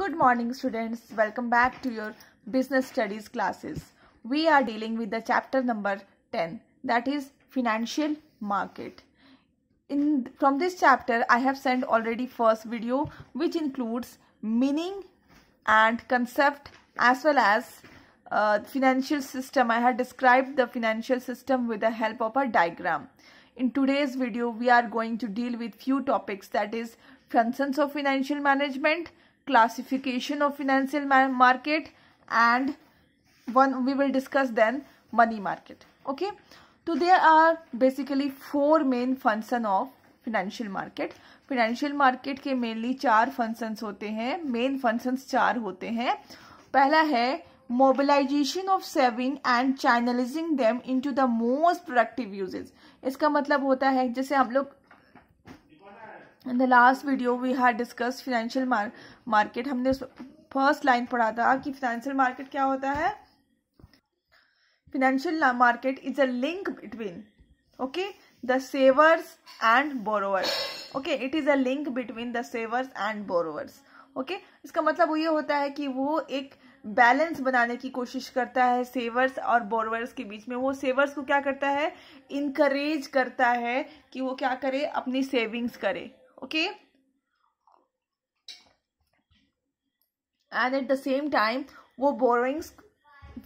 Good morning students. Welcome back to your business studies classes. We are dealing with the chapter number 10 that is financial market. In from this chapter I have sent already first video which includes meaning and concept as well as uh, financial system. I had described the financial system with the help of a diagram. In today's video we are going to deal with few topics that is functions of financial management classification of financial market and one we will discuss then money market okay so there are basically four main function of financial market financial market के mainly चार functions होते हैं main functions चार होते हैं पहला है mobilisation of saving and channelising them into the most productive uses इसका मतलब होता है जैसे हम लोग in the last video we had discuss financial market हमने फर्स्ट लाइन पढ़ा था कि फिनेंशियल मार्केट क्या होता है financial market is a link between okay the savers and borrowers okay it is a link between the savers and borrowers okay इसका मतलब ये होता है कि वो एक बैलेंस बनाने की कोशिश करता है सेवर्स और बोरवर्स के बीच में वो सेवर्स को क्या करता है इनकरेज करता है कि वो क्या करे अपनी सेविंग्स करे okay and at the same time वो बोरोइंग्स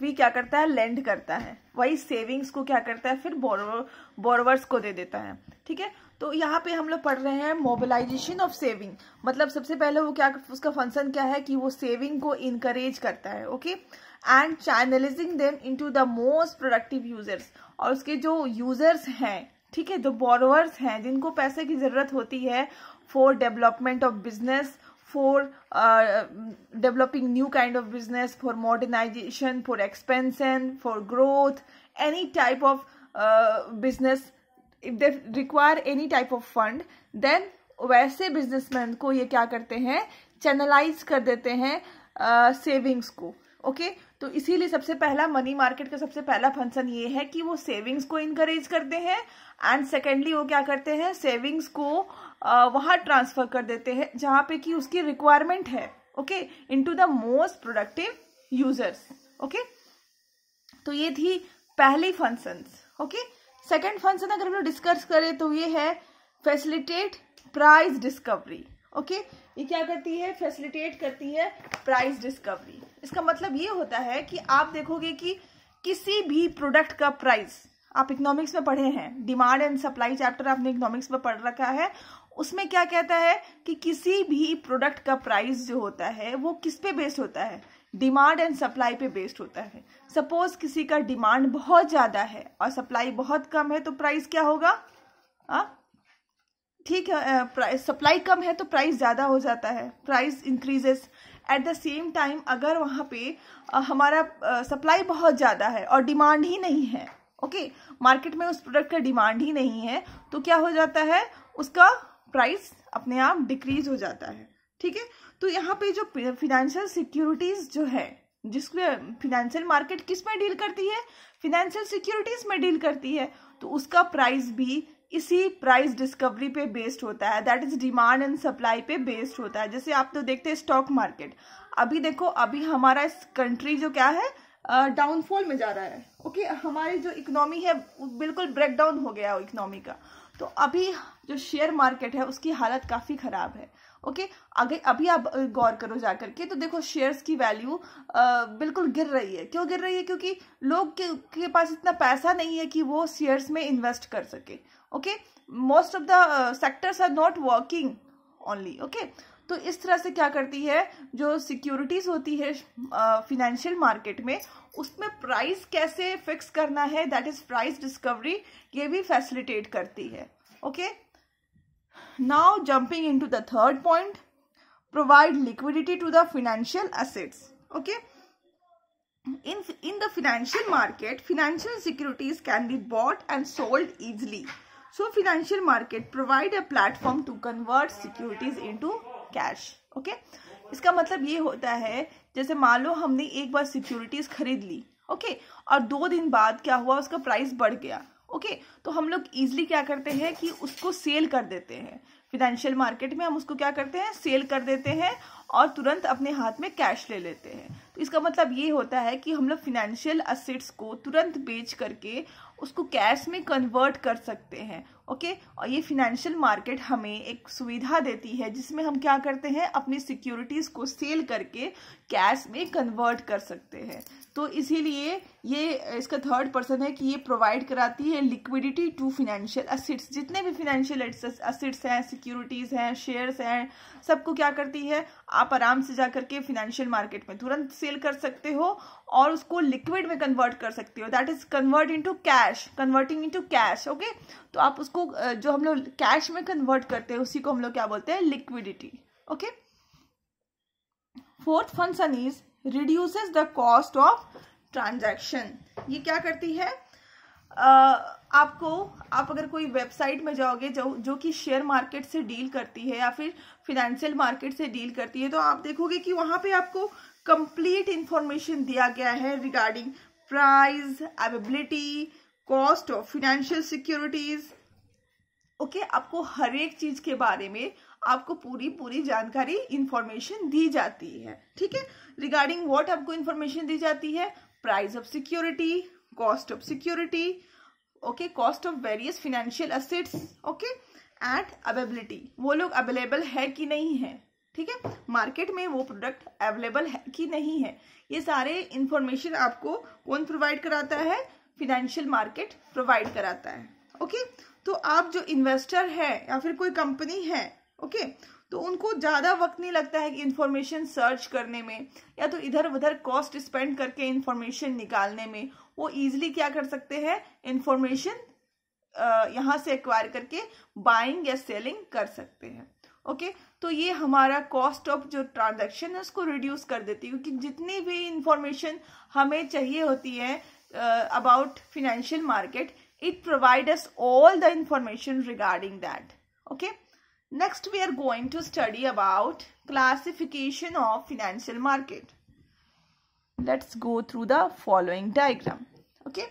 भी क्या करता है लेंड करता है वही सेविंग्स को क्या करता है फिर बोरो बोरोवर्स को दे देता है ठीक है तो यहाँ पे हम लोग पढ़ रहे हैं मोबिलाइजेशन ऑफ सेविंग मतलब सबसे पहले वो क्या उसका फंक्शन क्या है कि वो सेविंग को इनकरेज करता है okay and channelising them into the most productive users और उसके जो यूजर्स हैं ठीक है जो बोरोअर्स हैं जिनको पैसे की ज़रूरत होती है for development of business for developing new kind of business for modernisation for expansion for growth any type of business if they require any type of fund then वैसे बिजनेसमैन को ये क्या करते हैं चैनलाइज कर देते हैं सेविंग्स uh, को ओके तो इसीलिए सबसे पहला मनी मार्केट का सबसे पहला फंक्शन ये है कि वो सेविंग्स को इनकरेज करते हैं एंड सेकेंडली वो क्या करते हैं सेविंग्स को वहाँ ट्रांसफर कर देते हैं जहाँ पे कि उसकी रिक्वायरमेंट है okay into the most productive users okay तो ये थी पहली फंक्शन ओके सेकेंड फंक्शन अगर हम लोग डिस्कस करें तो ये है फैसिलिटेट प्राइज डिस्कवरी ओके ये क्या करती है फैसिलिटेट करती है प्राइस डिस्कवरी इसका मतलब ये होता है कि आप देखोगे कि किसी भी प्रोडक्ट का प्राइस आप इकोनॉमिक्स में पढ़े हैं डिमांड एंड सप्लाई चैप्टर आपने इकोनॉमिक्स में पढ़ रखा है उसमें क्या कहता है कि किसी भी प्रोडक्ट का प्राइस जो होता है वो किस पे बेस्ड होता है डिमांड एंड सप्लाई पे बेस्ड होता है सपोज किसी का डिमांड बहुत ज़्यादा है और सप्लाई बहुत कम है तो प्राइस क्या होगा आ? ठीक है सप्लाई कम है तो प्राइस ज़्यादा हो जाता है price increases at the same time अगर वहाँ पे हमारा सप्लाई बहुत ज़्यादा है और डिमांड ही नहीं है ओके okay? मार्केट में उस प्रोडक्ट का डिमांड ही नहीं है तो क्या हो जाता है उसका प्राइस अपने आप डिक्रीज हो जाता है ठीक है तो यहाँ पे जो फिनेंशियल सिक्योरिटीज़ जो है जिसमें फिनेंशियल मार्केट किस में डील करती है फिनेंशियल सिक्योरिटीज़ में डील करती है तो उसका प्राइस भी इसी प्राइस डिस्कवरी पे बेस्ड होता है that is demand and supply पे बेस्ड होता है जैसे आप तो देखते हैं स्टॉक मार्केट अभी देखो अभी हमारा इस कंट्री जो क्या है डाउनफॉल uh, में जा रहा है ओके okay? हमारी जो इकोनॉमी है बिल्कुल ब्रेकडाउन हो गया है इकोनॉमी का तो अभी जो शेयर मार्केट है उसकी हालत काफ़ी ख़राब है ओके okay? अगर अभी आप गौर करो जा करके तो देखो शेयर्स की वैल्यू बिल्कुल गिर रही है क्यों गिर रही है क्योंकि लोग के, के पास इतना पैसा नहीं है कि वो शेयर्स में इन्वेस्ट कर सके okay most of the sectors are not working only okay तो इस तरह से क्या करती है जो सिक्योरिटीज होती है फिनेंशियल uh, मार्केट में उसमें प्राइस कैसे फिक्स करना है दैट इज प्राइस डिस्कवरी ये भी फैसिलिटेट करती है okay now jumping to the third point provide liquidity to the financial assets okay in the financial market financial securities can be be and sold sold so financial market provide a platform to convert securities into cash okay इसका मतलब ये होता है जैसे मान लो हमने एक बार securities खरीद ली ओके okay? और दो दिन बाद क्या हुआ उसका प्राइस बढ़ गया ओके okay? तो हम लोग इजिली क्या करते हैं कि उसको सेल कर देते हैं फिनेंशियल मार्केट में हम उसको क्या करते हैं सेल कर देते हैं और तुरंत अपने हाथ में कैश ले लेते हैं तो इसका मतलब ये होता है कि हम लोग फिनेंशियल असेट्स को तुरंत बेच करके उसको कैश में कन्वर्ट कर सकते हैं ओके और ये फिनेंशियल मार्केट हमें एक सुविधा देती है जिसमें हम क्या करते हैं अपनी सिक्योरिटीज़ को सेल करके कैश में कन्वर्ट कर सकते हैं तो इसीलिए ये इसका थर्ड पर्सन है कि ये प्रोवाइड कराती है लिक्विडिटी टू फिनेंशियल असिट्स जितने भी फिनेंशियल असिट्स हैं सिक्योरिटीज़ हैं शेयर्स हैं सबको क्या करती है आप आराम से जा करके फिनेंशियल मार्केट में तुरंत सेल कर सकते हो और उसको लिक्विड में कन्वर्ट कर सकते हो that is convert into cash converting into cash okay तो आप उसको उसको जो हम लोग कैश में कन्वर्ट करते हैं उसी को हम लोग क्या बोलते हैं liquidity okay fourth function is reduces the cost of transaction ये क्या करती है uh, आपको आप अगर कोई वेबसाइट में जाओगे जो जो कि शेयर मार्केट से डील करती है या फिर फिनेंशियल मार्केट से डील करती है तो आप देखोगे कि वहाँ पे आपको कंप्लीट इन्फॉर्मेशन दिया गया है regarding price availability cost of financial securities okay okay, आपको हर एक चीज के बारे में आपको पूरी पूरी जानकारी इंफॉर्मेशन दी जाती है ठीक है रिगार्डिंग व्हाट आपको इंफॉर्मेशन दी जाती है price of security cost of security okay cost of various financial assets okay and availability वो लोग अवेलेबल है कि नहीं है ठीक है मार्केट में वो प्रोडक्ट अवेलेबल है कि नहीं है ये सारे इंफॉर्मेशन आपको कौन प्रोवाइड कराता है फिनेंशियल मार्केट प्रोवाइड कराता है ओके okay? तो आप जो इन्वेस्टर है या फिर कोई कंपनी है ओके तो उनको ज़्यादा वक्त नहीं लगता है कि इन्फॉर्मेशन सर्च करने में या तो इधर उधर कॉस्ट स्पेंड करके इन्फॉर्मेशन निकालने में वो ईजिली क्या कर सकते हैं इन्फॉर्मेशन यहाँ से एक्वायर करके बाइंग या सेलिंग कर सकते हैं ओके okay, तो ये हमारा कॉस्ट ऑफ जो ट्रांजैक्शन है उसको रिड्यूस कर देती है क्योंकि जितनी भी इंफॉर्मेशन हमें चाहिए होती है about financial market it provides us all the information regarding that okay next we are going to study about classification of financial market let's go through the following diagram okay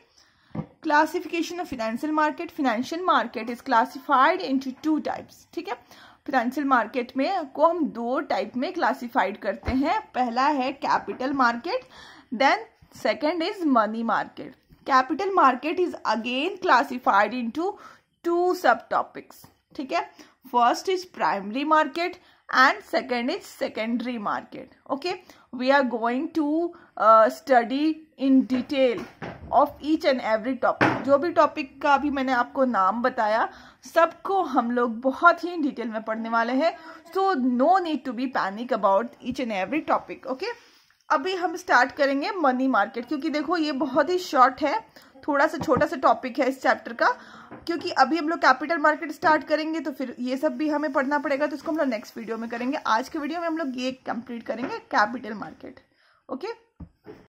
classification of financial market financial market is classified into two types theek hai financial market में को हम दो type में classified करते हैं पहला है capital market then second is money market capital market is again classified into two subtopics ठीक है first is primary market and second is secondary market okay we are going to study in detail of each and every topic जो भी topic का भी मैंने आपको नाम बताया सबको हम लोग बहुत ही डिटेल में पढ़ने वाले हैं so no need to be panic about each and every topic okay अभी हम स्टार्ट करेंगे मनी मार्केट क्योंकि देखो ये बहुत ही शॉर्ट है थोड़ा सा छोटा सा टॉपिक है इस चैप्टर का क्योंकि अभी हम लोग कैपिटल मार्केट स्टार्ट करेंगे तो फिर ये सब भी हमें पढ़ना पड़ेगा तो इसको हम लोग नेक्स्ट वीडियो में करेंगे आज के वीडियो में हम लोग ये कंप्लीट करेंगे कैपिटल मार्केट ओके